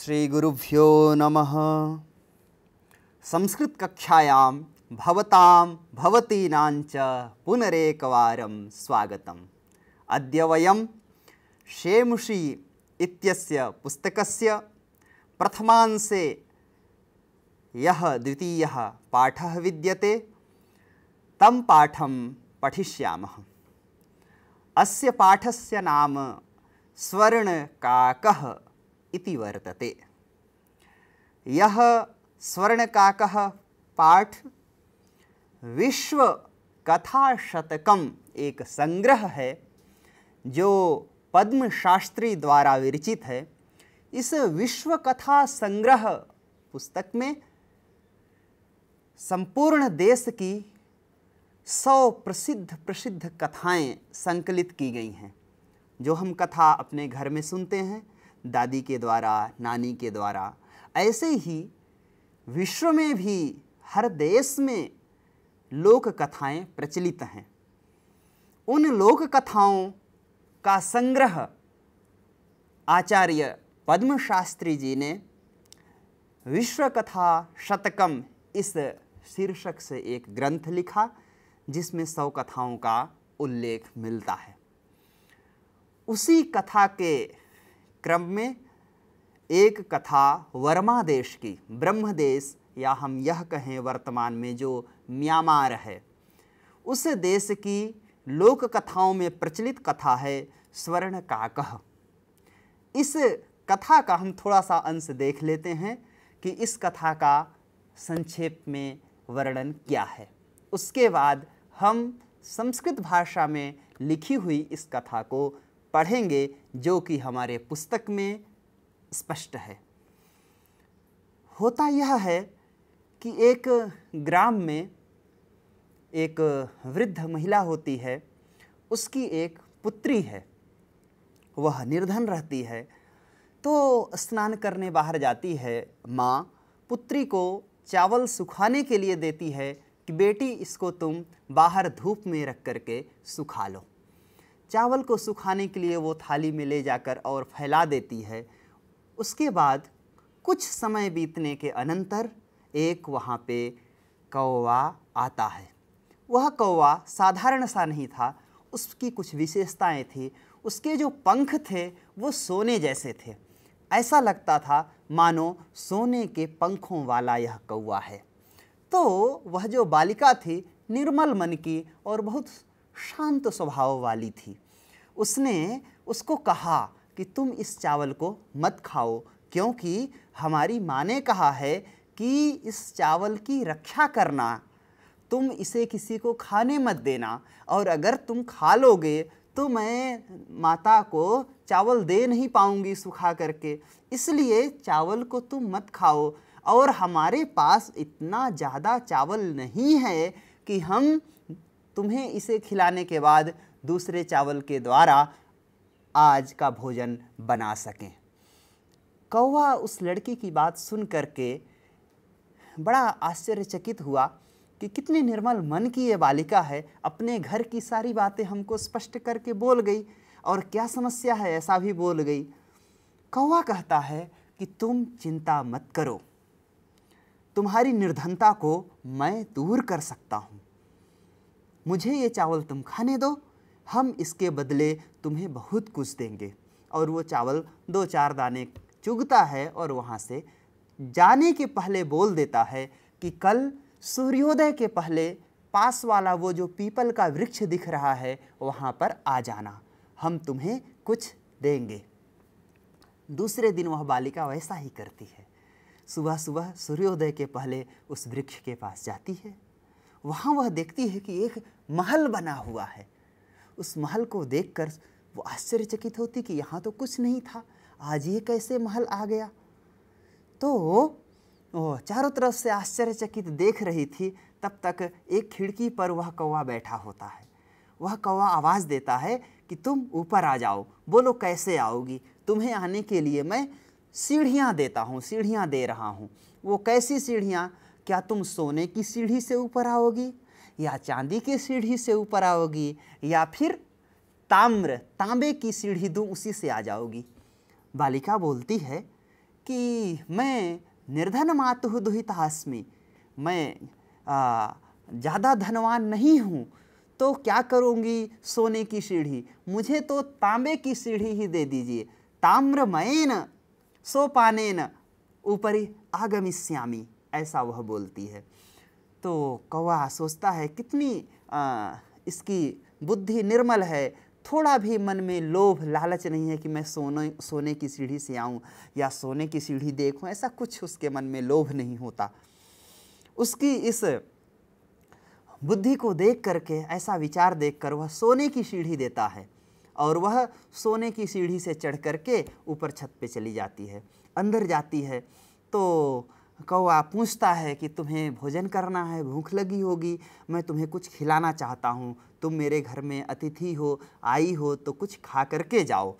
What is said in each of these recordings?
श्री श्रीगुरुभ्यो नमः संस्कृतकक्षायां भवतां भवतीनां च पुनरेकवारं स्वागतम् अद्य वयं शेमुषी इत्यस्य पुस्तकस्य प्रथमांशे यः द्वितीयः पाठः विद्यते तं पाठं पठिष्यामः अस्य पाठस्य नाम स्वर्णकाकः इति वर्तते यह काक पाठ विश्वकथाशतकम एक संग्रह है जो पद्म शास्त्री द्वारा विरचित है इस विश्वकथा संग्रह पुस्तक में संपूर्ण देश की सौ प्रसिद्ध प्रसिद्ध कथाएं संकलित की गई हैं जो हम कथा अपने घर में सुनते हैं दादी के द्वारा नानी के द्वारा ऐसे ही विश्व में भी हर देश में लोक कथाएं प्रचलित हैं उन लोक कथाओं का संग्रह आचार्य पद्म शास्त्री जी ने विश्व कथा शतकम इस शीर्षक से एक ग्रंथ लिखा जिसमें सौ कथाओं का उल्लेख मिलता है उसी कथा के क्रम में एक कथा वर्मा देश की ब्रह्म देश या हम यह कहें वर्तमान में जो म्यांमार है उस देश की लोक कथाओं में प्रचलित कथा है स्वर्ण काकह इस कथा का हम थोड़ा सा अंश देख लेते हैं कि इस कथा का संक्षेप में वर्णन क्या है उसके बाद हम संस्कृत भाषा में लिखी हुई इस कथा को पढ़ेंगे जो कि हमारे पुस्तक में स्पष्ट है होता यह है कि एक ग्राम में एक वृद्ध महिला होती है उसकी एक पुत्री है वह निर्धन रहती है तो स्नान करने बाहर जाती है माँ पुत्री को चावल सुखाने के लिए देती है कि बेटी इसको तुम बाहर धूप में रख करके सुखा लो चावल को सुखाने के लिए वो थाली में ले जाकर और फैला देती है उसके बाद कुछ समय बीतने के अनंतर एक वहाँ पे कौवा आता है वह कौवा साधारण सा नहीं था उसकी कुछ विशेषताएं थी उसके जो पंख थे वो सोने जैसे थे ऐसा लगता था मानो सोने के पंखों वाला यह कौवा है तो वह जो बालिका थी निर्मल मन की और बहुत शांत स्वभाव वाली थी उसने उसको कहा कि तुम इस चावल को मत खाओ क्योंकि हमारी माँ ने कहा है कि इस चावल की रक्षा करना तुम इसे किसी को खाने मत देना और अगर तुम खा लोगे तो मैं माता को चावल दे नहीं पाऊंगी सुखा करके इसलिए चावल को तुम मत खाओ और हमारे पास इतना ज़्यादा चावल नहीं है कि हम तुम्हें इसे खिलाने के बाद दूसरे चावल के द्वारा आज का भोजन बना सकें कौवा उस लड़की की बात सुन करके बड़ा आश्चर्यचकित हुआ कि कितने निर्मल मन की ये बालिका है अपने घर की सारी बातें हमको स्पष्ट करके बोल गई और क्या समस्या है ऐसा भी बोल गई कौवा कहता है कि तुम चिंता मत करो तुम्हारी निर्धनता को मैं दूर कर सकता हूँ मुझे ये चावल तुम खाने दो हम इसके बदले तुम्हें बहुत कुछ देंगे और वो चावल दो चार दाने चुगता है और वहाँ से जाने के पहले बोल देता है कि कल सूर्योदय के पहले पास वाला वो जो पीपल का वृक्ष दिख रहा है वहाँ पर आ जाना हम तुम्हें कुछ देंगे दूसरे दिन वह बालिका वैसा ही करती है सुबह सुबह सूर्योदय के पहले उस वृक्ष के पास जाती है वहाँ वह देखती है कि एक महल बना हुआ है उस महल को देखकर वो आश्चर्यचकित होती कि यहाँ तो कुछ नहीं था आज ये कैसे महल आ गया तो वो चारों तरफ से आश्चर्यचकित देख रही थी तब तक एक खिड़की पर वह कौवा बैठा होता है वह कौवा आवाज़ देता है कि तुम ऊपर आ जाओ बोलो कैसे आओगी तुम्हें आने के लिए मैं सीढ़ियाँ देता हूँ सीढ़ियाँ दे रहा हूँ वो कैसी सीढ़ियाँ क्या तुम सोने की सीढ़ी से ऊपर आओगी या चांदी की सीढ़ी से ऊपर आओगी या फिर ताम्र तांबे की सीढ़ी दूँ उसी से आ जाओगी बालिका बोलती है कि मैं निर्धन मातु दुहितास्मि मैं ज़्यादा धनवान नहीं हूँ तो क्या करूँगी सोने की सीढ़ी मुझे तो तांबे की सीढ़ी ही दे दीजिए ताम्रमयन सोपानेन ऊपरी आगमिष्यामी ऐसा वह बोलती है तो कौवा सोचता है कितनी आ, इसकी बुद्धि निर्मल है थोड़ा भी मन में लोभ लालच नहीं है कि मैं सोने सोने की सीढ़ी से आऊं या सोने की सीढ़ी देखूं ऐसा कुछ उसके मन में लोभ नहीं होता उसकी इस बुद्धि को देख करके ऐसा विचार देखकर वह सोने की सीढ़ी देता है और वह सोने की सीढ़ी से चढ़ करके ऊपर छत पे चली जाती है अंदर जाती है तो कौआ पूछता है कि तुम्हें भोजन करना है भूख लगी होगी मैं तुम्हें कुछ खिलाना चाहता हूँ तुम मेरे घर में अतिथि हो आई हो तो कुछ खा करके जाओ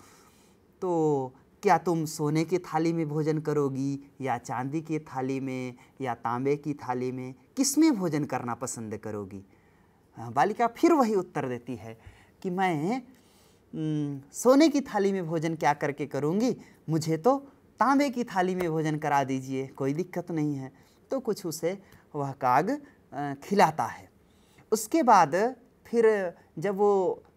तो क्या तुम सोने की थाली में भोजन करोगी या चांदी की थाली में या तांबे की थाली में किस में भोजन करना पसंद करोगी बालिका फिर वही उत्तर देती है कि मैं सोने की थाली में भोजन क्या करके करूँगी मुझे तो तांबे की थाली में भोजन करा दीजिए कोई दिक्कत नहीं है तो कुछ उसे वह काग खिलाता है उसके बाद फिर जब वो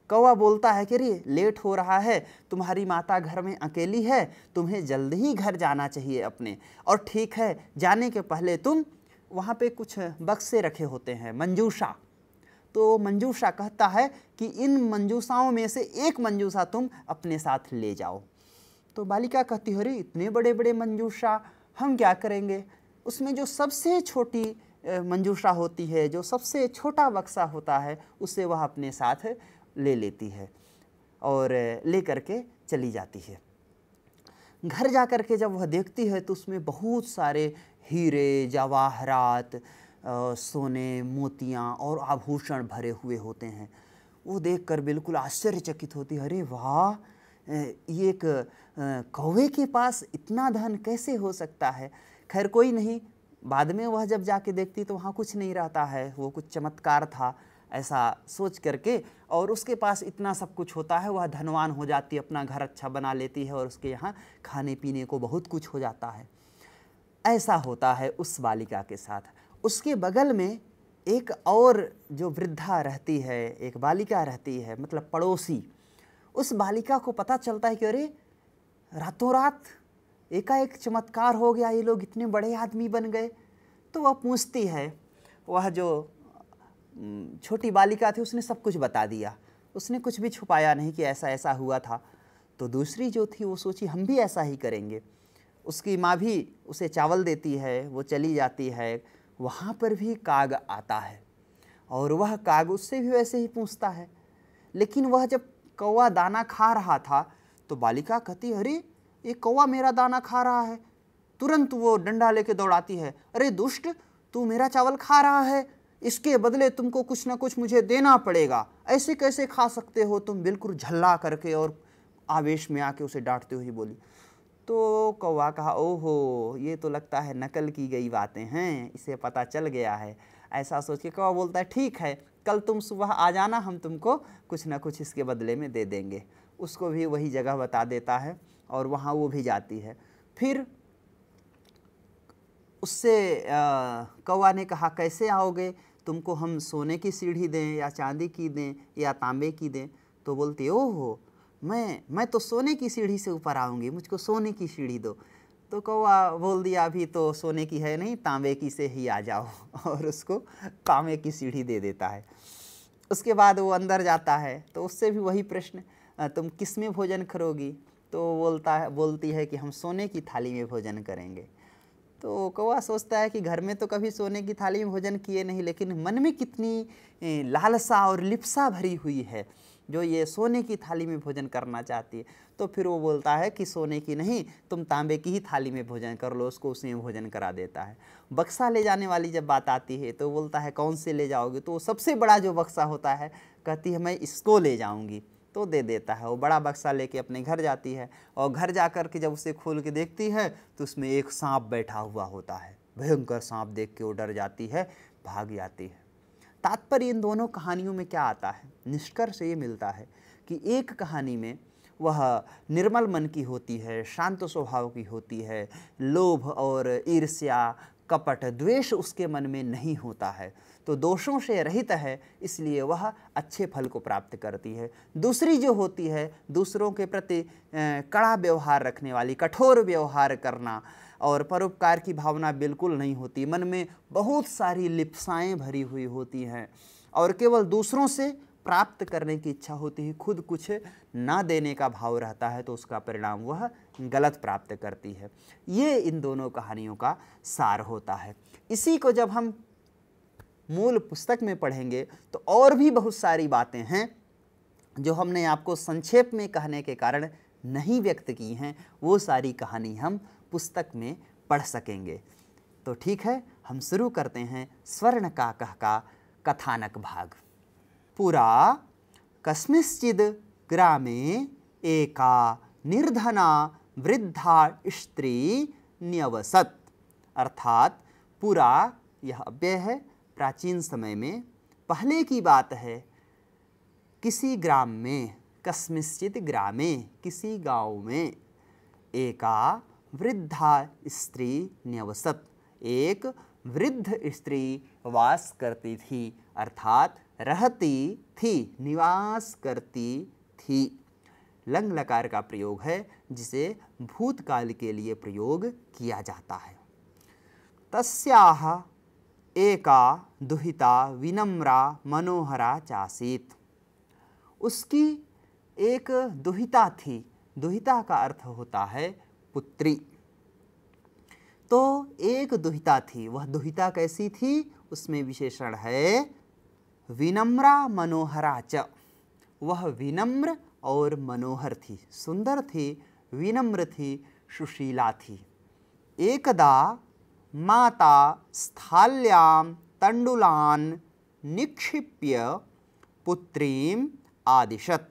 कौवा बोलता है कि अरे लेट हो रहा है तुम्हारी माता घर में अकेली है तुम्हें जल्द ही घर जाना चाहिए अपने और ठीक है जाने के पहले तुम वहाँ पे कुछ बक्से रखे होते हैं मंजूषा तो मंजूषा कहता है कि इन मंजूषाओं में से एक मंजूषा तुम अपने साथ ले जाओ तो बालिका कहती है अरे इतने बड़े बड़े मंजूषा हम क्या करेंगे उसमें जो सबसे छोटी मंजूषा होती है जो सबसे छोटा बक्सा होता है उसे वह अपने साथ ले लेती है और ले करके चली जाती है घर जा कर के जब वह देखती है तो उसमें बहुत सारे हीरे जवाहरात सोने मोतियाँ और आभूषण भरे हुए होते हैं वो देखकर बिल्कुल आश्चर्यचकित होती है अरे वाह ये एक कौवे के पास इतना धन कैसे हो सकता है खैर कोई नहीं बाद में वह जब जाके देखती तो वहाँ कुछ नहीं रहता है वो कुछ चमत्कार था ऐसा सोच करके और उसके पास इतना सब कुछ होता है वह धनवान हो जाती है अपना घर अच्छा बना लेती है और उसके यहाँ खाने पीने को बहुत कुछ हो जाता है ऐसा होता है उस बालिका के साथ उसके बगल में एक और जो वृद्धा रहती है एक बालिका रहती है मतलब पड़ोसी उस बालिका को पता चलता है कि अरे रातों रात एकाएक चमत्कार हो गया ये लोग इतने बड़े आदमी बन गए तो वह पूछती है वह जो छोटी बालिका थी उसने सब कुछ बता दिया उसने कुछ भी छुपाया नहीं कि ऐसा ऐसा हुआ था तो दूसरी जो थी वो सोची हम भी ऐसा ही करेंगे उसकी माँ भी उसे चावल देती है वो चली जाती है वहाँ पर भी काग आता है और वह काग उससे भी वैसे ही पूछता है लेकिन वह जब कौवा दाना खा रहा था तो बालिका कहती अरे ये कौवा मेरा दाना खा रहा है तुरंत वो डंडा लेके दौड़ाती है अरे दुष्ट तू मेरा चावल खा रहा है इसके बदले तुमको कुछ ना कुछ मुझे देना पड़ेगा ऐसे कैसे खा सकते हो तुम बिल्कुल झल्ला करके और आवेश में आके उसे डांटते हुए बोली तो कौवा कहा ओहो ये तो लगता है नकल की गई बातें हैं इसे पता चल गया है ऐसा सोच के कौवा बोलता है ठीक है कल तुम सुबह आ जाना हम तुमको कुछ ना कुछ इसके बदले में दे देंगे उसको भी वही जगह बता देता है और वहाँ वो भी जाती है फिर उससे कौवा ने कहा कैसे आओगे तुमको हम सोने की सीढ़ी दें या चांदी की दें या तांबे की दें तो बोलती ओहो मैं मैं तो सोने की सीढ़ी से ऊपर आऊँगी मुझको सोने की सीढ़ी दो तो कौआ बोल दिया अभी तो सोने की है नहीं तांबे की से ही आ जाओ और उसको तांबे की सीढ़ी दे देता है उसके बाद वो अंदर जाता है तो उससे भी वही प्रश्न तुम किस में भोजन करोगी तो बोलता है बोलती है कि हम सोने की थाली में भोजन करेंगे तो कौआ सोचता है कि घर में तो कभी सोने की थाली में भोजन किए नहीं लेकिन मन में कितनी लालसा और लिप्सा भरी हुई है जो ये सोने की थाली में भोजन करना चाहती है तो फिर वो बोलता है कि सोने की नहीं तुम तांबे की ही थाली में भोजन कर लो उसको उसमें भोजन करा देता है बक्सा ले जाने वाली जब बात आती है तो बोलता है कौन से ले जाओगे तो वो सबसे बड़ा जो बक्सा होता है कहती है मैं इसको ले जाऊँगी तो दे देता है वो बड़ा बक्सा लेके अपने घर जाती है और घर जा कर के जब उसे खोल के देखती है तो उसमें एक सांप बैठा हुआ होता है भयंकर सांप देख के वो डर जाती है भाग जाती है तात्पर्य इन दोनों कहानियों में क्या आता है निष्कर्ष ये मिलता है कि एक कहानी में वह निर्मल मन की होती है शांत स्वभाव की होती है लोभ और ईर्ष्या कपट द्वेष उसके मन में नहीं होता है तो दोषों से रहित है इसलिए वह अच्छे फल को प्राप्त करती है दूसरी जो होती है दूसरों के प्रति कड़ा व्यवहार रखने वाली कठोर व्यवहार करना और परोपकार की भावना बिल्कुल नहीं होती मन में बहुत सारी लिप्साएँ भरी हुई होती हैं और केवल दूसरों से प्राप्त करने की इच्छा होती है खुद कुछ ना देने का भाव रहता है तो उसका परिणाम वह गलत प्राप्त करती है ये इन दोनों कहानियों का सार होता है इसी को जब हम मूल पुस्तक में पढ़ेंगे तो और भी बहुत सारी बातें हैं जो हमने आपको संक्षेप में कहने के कारण नहीं व्यक्त की हैं वो सारी कहानी हम पुस्तक में पढ़ सकेंगे तो ठीक है हम शुरू करते हैं स्वर्ण का कह का कथानक भाग पुरा कस्मिश्चिद ग्रामे एका निर्धना वृद्धा स्त्री न्यवसत अर्थात पुरा यह अव्यय है प्राचीन समय में पहले की बात है किसी ग्राम में कस्मिश्चित ग्रामे किसी गांव में एका वृद्धा स्त्री न्यवसत एक वृद्ध स्त्री वास करती थी अर्थात रहती थी निवास करती थी लंग लकार का प्रयोग है जिसे भूतकाल के लिए प्रयोग किया जाता है तस्याह एका दुहिता विनम्रा मनोहरा चासीत उसकी एक दुहिता थी दुहिता का अर्थ होता है पुत्री तो एक दुहिता थी वह दुहिता कैसी थी उसमें विशेषण है विनम्रा मनोहरा च वह विनम्र और मनोहर थी सुंदर थी विनम्र थी सुशीला थी एकदा माता स्थाल्याम तंडुलान निक्षिप्य पुत्रीम आदिशत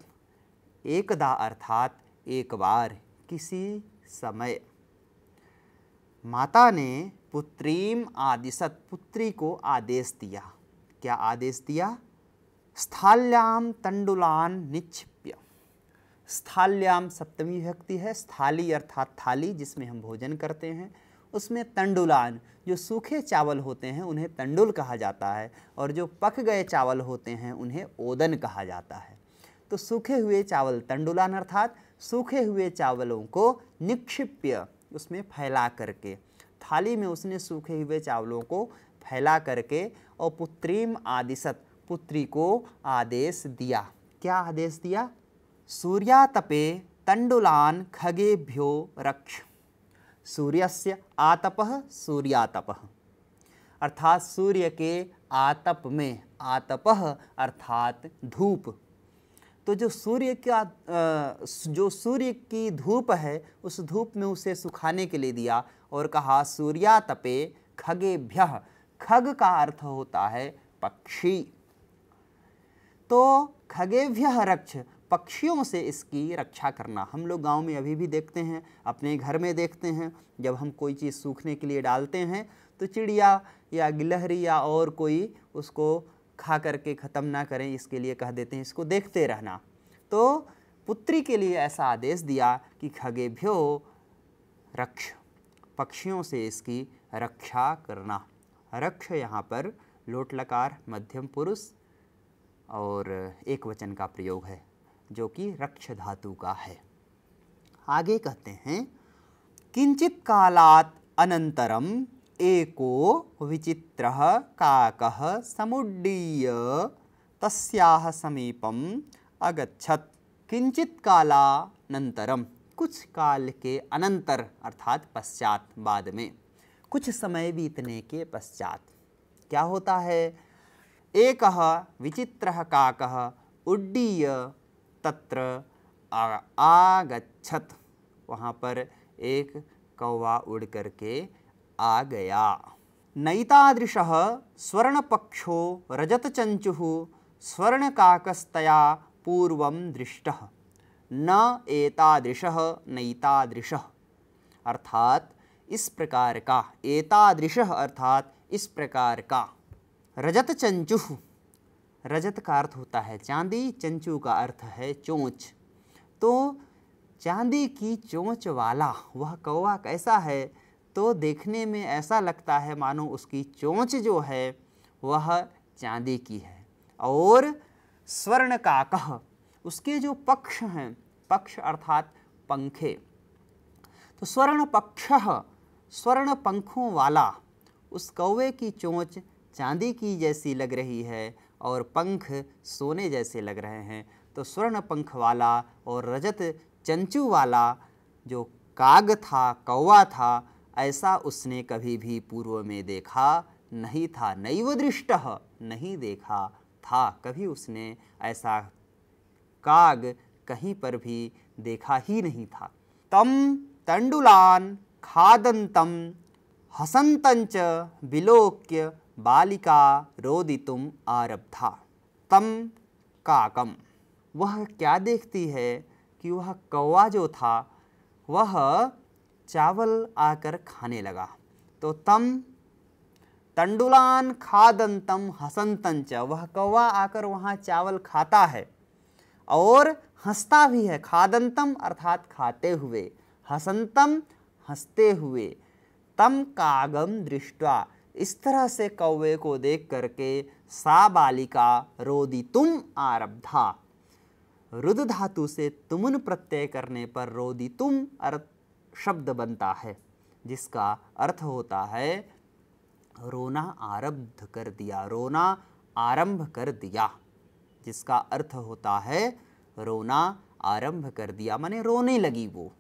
एकदा अर्थात एक बार किसी समय माता ने पुत्रीम आदिशत पुत्री को आदेश दिया क्या आदेश दिया स्थाल्याम तंडुलान निक्षिप्य स्थाल्याम सप्तमी व्यक्ति है स्थाली अर्थात थाली जिसमें हम भोजन करते हैं उसमें तंडुलान जो सूखे चावल होते हैं उन्हें तंडुल कहा जाता है और जो पक गए चावल होते हैं उन्हें ओदन कहा जाता है तो सूखे हुए चावल तंडुलान अर्थात सूखे हुए चावलों को निक्षिप्य उसमें फैला करके थाली में उसने सूखे हुए चावलों को फैला करके और पुत्रीम आदिशत पुत्री को आदेश दिया क्या आदेश दिया सूर्यातपे तंडुलान खगेभ्यो रक्ष सूर्यस्य आतप सूर्यातप अर्थात सूर्य के आतप में आतप अर्थात धूप तो जो सूर्य का जो सूर्य की धूप है उस धूप में उसे सुखाने के लिए दिया और कहा सूर्या तपे खगे भ्य खग का अर्थ होता है पक्षी तो खगे भ्य रक्ष पक्षियों से इसकी रक्षा करना हम लोग गांव में अभी भी देखते हैं अपने घर में देखते हैं जब हम कोई चीज़ सूखने के लिए डालते हैं तो चिड़िया या गिलहरी या और कोई उसको खा करके ख़त्म ना करें इसके लिए कह देते हैं इसको देखते रहना तो पुत्री के लिए ऐसा आदेश दिया कि खगे भ्यो रक्ष पक्षियों से इसकी रक्षा करना रक्ष यहाँ पर लोटलकार मध्यम पुरुष और एक वचन का प्रयोग है जो कि रक्ष धातु का है आगे कहते हैं किंचित कालात अनंतरम एको विचित्र काक समुड्डीय तस्पम समीपम् किंचित कालानंतरम कुछ काल के अनंतर अर्थात पश्चात बाद में कुछ समय बीतने के पश्चात क्या होता है एक विचित्र काक उड्डीय तत्र आगछत वहाँ पर एक कौवा उड़ करके आ गया नैतादृश स्वर्णपक्षो रजतचंचु स्वर्णकाकस्तया पूर्व दृष्ट न एतादृश नैतादृश अर्थात इस प्रकार का एतादृश अर्थात इस प्रकार का रजत चंचु रजत का अर्थ होता है चांदी चंचू का अर्थ है चोंच तो चांदी की चोंच वाला वह कौवा कैसा है तो देखने में ऐसा लगता है मानो उसकी चोंच जो है वह चांदी की है और स्वर्ण का कह उसके जो पक्ष हैं पक्ष अर्थात पंखे तो स्वर्ण पक्ष स्वर्ण पंखों वाला उस कौवे की चोंच चांदी की जैसी लग रही है और पंख सोने जैसे लग रहे हैं तो स्वर्ण पंख वाला और रजत चंचू वाला जो काग था कौवा था ऐसा उसने कभी भी पूर्व में देखा नहीं था नैव दृष्ट नहीं देखा था कभी उसने ऐसा काग कहीं पर भी देखा ही नहीं था तम तंडुलान खादंतम हसंतंच विलोक्य बालिका रोदितुम आरब्धा तम काकम वह क्या देखती है कि वह कौवा जो था वह चावल आकर खाने लगा तो तम तंडुलान खादंतम हसंतन च वह कौवा आकर वहाँ चावल खाता है और हंसता भी है खादंतम अर्थात खाते हुए हसंतम हंसते हुए तम कागम दृष्टा इस तरह से कौवे को देख करके सा बालिका रोदी तुम आरब्धा रुद धातु से तुमन प्रत्यय करने पर रोदी तुम अर्थ शब्द बनता है जिसका अर्थ होता है रोना आरब्ध कर दिया रोना आरंभ कर दिया जिसका अर्थ होता है रोना आरंभ कर दिया माने रोने लगी वो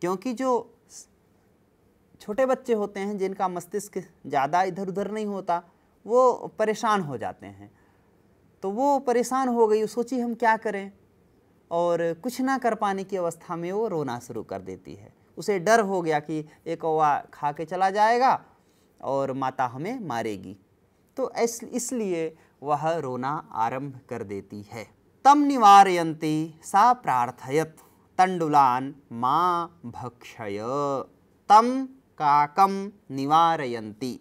क्योंकि जो छोटे बच्चे होते हैं जिनका मस्तिष्क ज़्यादा इधर उधर नहीं होता वो परेशान हो जाते हैं तो वो परेशान हो गई सोची हम क्या करें और कुछ ना कर पाने की अवस्था में वो रोना शुरू कर देती है उसे डर हो गया कि एक कौवा खा के चला जाएगा और माता हमें मारेगी तो इसलिए वह रोना आरंभ कर देती है तम निवारयंती सा प्रार्थयत तंडुलान माँ भक्षय तम काकम निवारयंती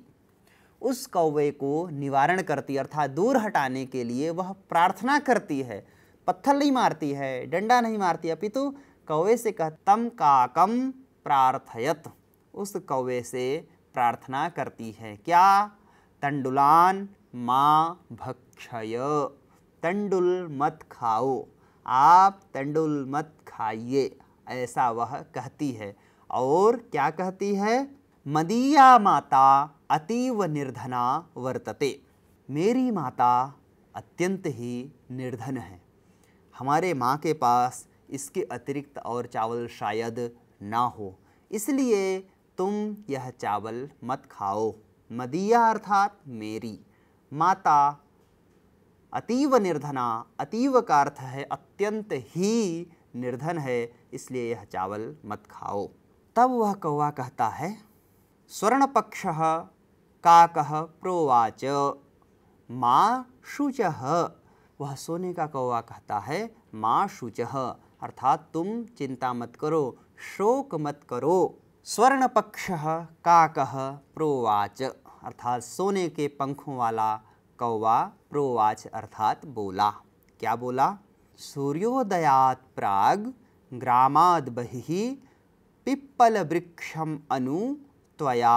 उस कौवे को निवारण करती अर्थात दूर हटाने के लिए वह प्रार्थना करती है पत्थर नहीं मारती है डंडा नहीं मारती अपितु कौवे से कह तम काकम प्रार्थयत उस कौवे से प्रार्थना करती है क्या तंडुलान माँ भक्षय तंडुल मत खाओ आप तंडुल मत खाइए ऐसा वह कहती है और क्या कहती है मदीया माता अतीव निर्धना वर्तते मेरी माता अत्यंत ही निर्धन है हमारे माँ के पास इसके अतिरिक्त और चावल शायद ना हो इसलिए तुम यह चावल मत खाओ मदिया अर्थात मेरी माता अतीव निर्धना अतीव का अर्थ है अत्यंत ही निर्धन है इसलिए यह चावल मत खाओ तब वह कौवा कहता है स्वर्ण पक्ष काक प्रोवाच माँ शुच वह सोने का कौवा कहता है माँ शुचह अर्थात तुम चिंता मत करो शोक मत करो स्वर्ण पक्ष काक प्रोवाच अर्थात सोने के पंखों वाला कौवा प्रोवाच अर्थात बोला क्या बोला सूर्योदयात प्राग ग्रामाद बहि पिप्पल वृक्षम अनु त्वया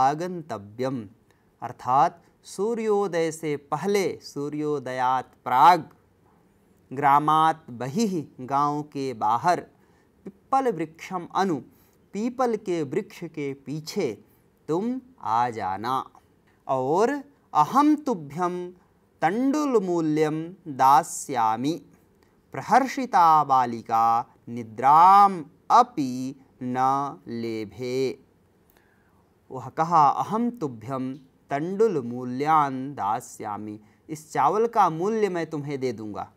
आगंतव्यम अर्थात सूर्योदय से पहले सूर्योदयात प्राग ग्रामात बहि गांव के बाहर पिप्पल वृक्षम अनु पीपल के वृक्ष के पीछे तुम आ जाना और अहम तुभ्यम मूल्यम दास्यामी प्रहर्षिता बालिका निद्राम अपि न लेभे वह कहा अहम तुभ्यम तंडुल मूल्यान दास्यामी इस चावल का मूल्य मैं तुम्हें दे दूंगा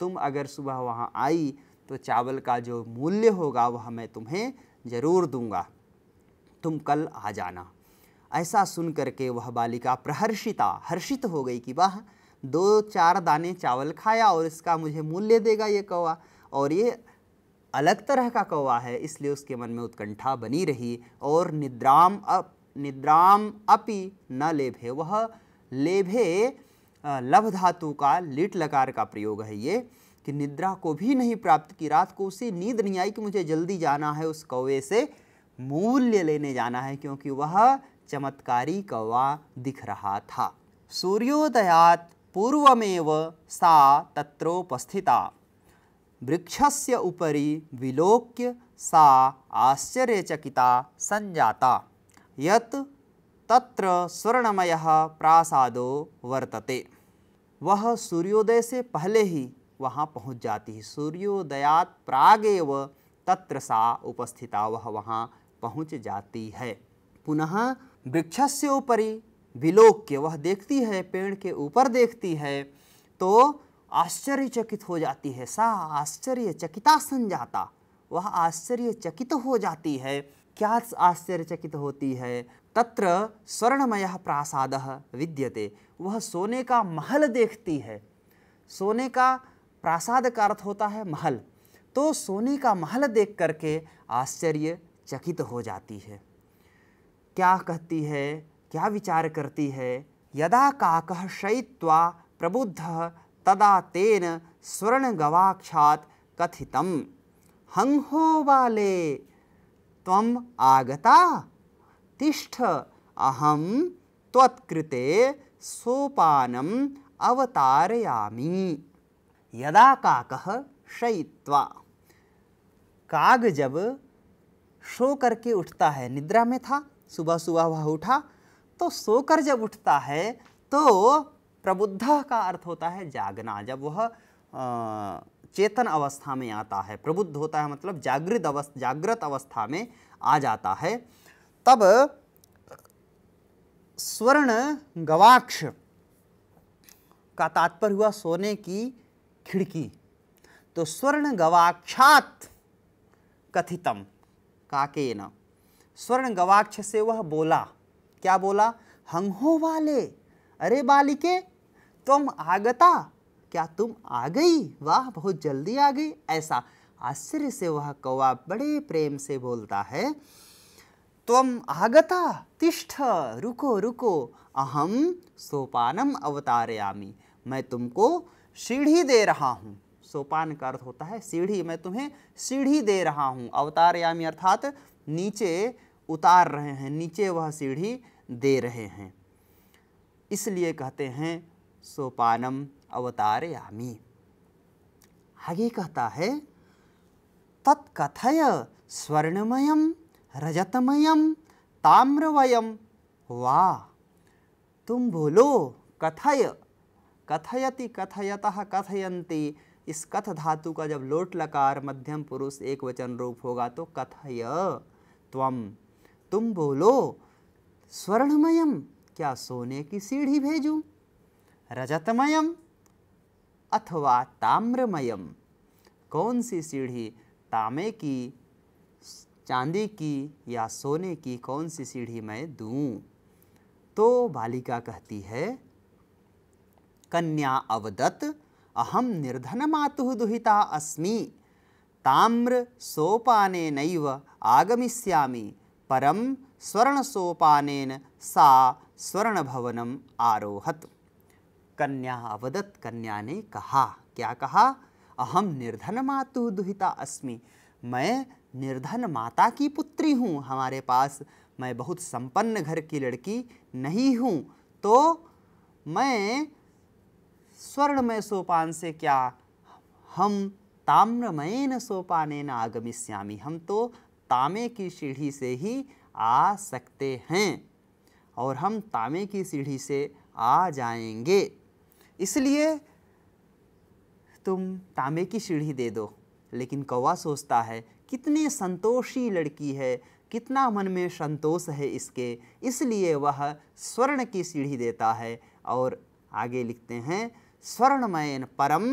तुम अगर सुबह वहाँ आई तो चावल का जो मूल्य होगा वह मैं तुम्हें ज़रूर दूंगा तुम कल आ जाना ऐसा सुन करके वह बालिका प्रहर्षिता हर्षित हो गई कि वाह दो चार दाने चावल खाया और इसका मुझे मूल्य देगा ये कौवा और ये अलग तरह का कौवा है इसलिए उसके मन में उत्कंठा बनी रही और निद्राम अप निद्राम अपि न लेभे वह लेभे लभ धातु का लिट लकार का प्रयोग है ये कि निद्रा को भी नहीं प्राप्त की रात को उसे नींद नहीं आई कि मुझे जल्दी जाना है उस कौवे से मूल्य लेने जाना है क्योंकि वह चमत्कारी कौवा दिख रहा था सूर्योदयात पूर्वमेव सा तत्रोपस्थिता वृक्षस्य उपरि विलोक्य सा आश्चर्यचकिता संजाता यत् तत्र स्वर्णमय प्रासादो वर्तते वह सूर्योदय से पहले ही वहाँ पहुँच जाती है सूर्योदयात प्रागेव तत्र सा उपस्थिता वह वहाँ पहुँच जाती है पुनः वृक्ष से उपरी विलोक्य वह देखती है पेड़ के ऊपर देखती है तो आश्चर्यचकित हो जाती है सा आश्चर्यचकिता संजाता वह आश्चर्यचकित हो जाती है क्या आश्चर्यचकित होती है तत्र स्वर्णमय प्रासाद विद्यते वह सोने का महल देखती है सोने का प्रासाद का अर्थ होता है महल तो सोने का महल देख करके आश्चर्य चकित हो जाती है क्या कहती है क्या विचार करती है यदा काक शयित्वा प्रबुद्ध तदा तेन गवाक्षात कथितम हंहो वाले तम आगता तिष्ठ अहम त्वत्कृते सोपान अवतारयामी यदा काक शयित्वा काग जब सो करके उठता है निद्रा में था सुबह सुबह वह उठा तो सोकर जब उठता है तो प्रबुद्ध का अर्थ होता है जागना जब वह चेतन अवस्था में आता है प्रबुद्ध होता है मतलब जागृत अवस्था जागृत अवस्था में आ जाता है तब स्वर्ण गवाक्ष का तात्पर्य हुआ सोने की खिड़की तो स्वर्ण गवाक्षात कथितम काके न स्वर्ण गवाक्ष से वह बोला क्या बोला हंगो वाले अरे बालिके तुम आगता क्या तुम आ गई वाह बहुत जल्दी आ गई ऐसा आश्चर्य से वह कौवा बड़े प्रेम से बोलता है तुम आगता तिष्ठ रुको रुको अहम सोपानम अवतारयामी मैं तुमको सीढ़ी दे रहा हूँ सोपान का अर्थ होता है सीढ़ी मैं तुम्हें सीढ़ी दे रहा हूँ अवतारयामी अर्थात नीचे उतार रहे हैं नीचे वह सीढ़ी दे रहे हैं इसलिए कहते हैं सोपानम अवतार आगे कहता है तत्कथय स्वर्णमय रजतमय ताम्रवय वा तुम बोलो कथय कथयति कथयत कथयन्ति इस कथ धातु का जब लोट लकार मध्यम पुरुष एक वचन रूप होगा तो कथय त्वम तुम बोलो स्वर्णमयम क्या सोने की सीढ़ी भेजूं रजतमयम अथवा ताम्रमयम कौन सी सीढ़ी तांबे की चांदी की या सोने की कौन सी सीढ़ी मैं दूं तो बालिका कहती है कन्या अवदत अहम निर्धन मातु दुहिता अस्मि ताम्र सोपाने नैव आगमिष्यामि परम स्वर्ण सोपानेन सा स्वर्ण भवनम आरोहत कन्या अवदत कन्या ने कहा क्या कहा अहम निर्धन मातु दुहिता अस्मि मैं निर्धन माता की पुत्री हूँ हमारे पास मैं बहुत संपन्न घर की लड़की नहीं हूँ तो मैं स्वर्णमय सोपान से क्या हम ताम्रमयन सोपाने न आगमिष्यामी हम तो तामे की सीढ़ी से ही आ सकते हैं और हम तामे की सीढ़ी से आ जाएंगे इसलिए तुम तांबे की सीढ़ी दे दो लेकिन कौवा सोचता है कितनी संतोषी लड़की है कितना मन में संतोष है इसके इसलिए वह स्वर्ण की सीढ़ी देता है और आगे लिखते हैं स्वर्णमयन परम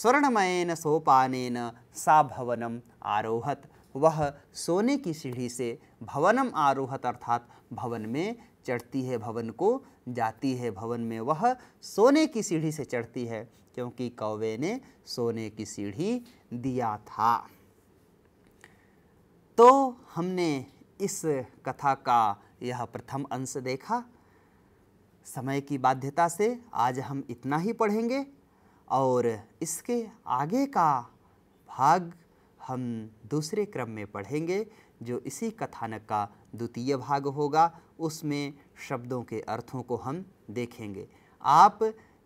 स्वर्णमयन सोपानेन सा भवनम आरोहत वह सोने की सीढ़ी से भवनम आरोहत अर्थात भवन में चढ़ती है भवन को जाती है भवन में वह सोने की सीढ़ी से चढ़ती है क्योंकि कौवे ने सोने की सीढ़ी दिया था तो हमने इस कथा का यह प्रथम अंश देखा समय की बाध्यता से आज हम इतना ही पढ़ेंगे और इसके आगे का भाग हम दूसरे क्रम में पढ़ेंगे जो इसी कथानक का द्वितीय भाग होगा उसमें शब्दों के अर्थों को हम देखेंगे आप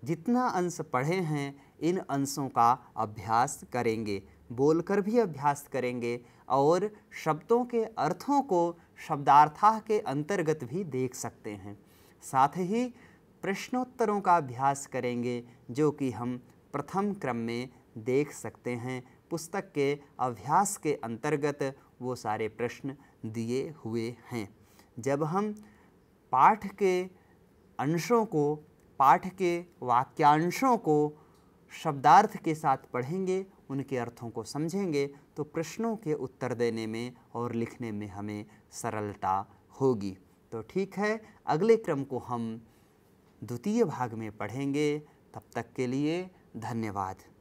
जितना अंश पढ़े हैं इन अंशों का अभ्यास करेंगे बोलकर भी अभ्यास करेंगे और शब्दों के अर्थों को शब्दार्थाह के अंतर्गत भी देख सकते हैं साथ ही प्रश्नोत्तरों का अभ्यास करेंगे जो कि हम प्रथम क्रम में देख सकते हैं पुस्तक के अभ्यास के अंतर्गत वो सारे प्रश्न दिए हुए हैं जब हम पाठ के अंशों को पाठ के वाक्यांशों को शब्दार्थ के साथ पढ़ेंगे उनके अर्थों को समझेंगे तो प्रश्नों के उत्तर देने में और लिखने में हमें सरलता होगी तो ठीक है अगले क्रम को हम द्वितीय भाग में पढ़ेंगे तब तक के लिए धन्यवाद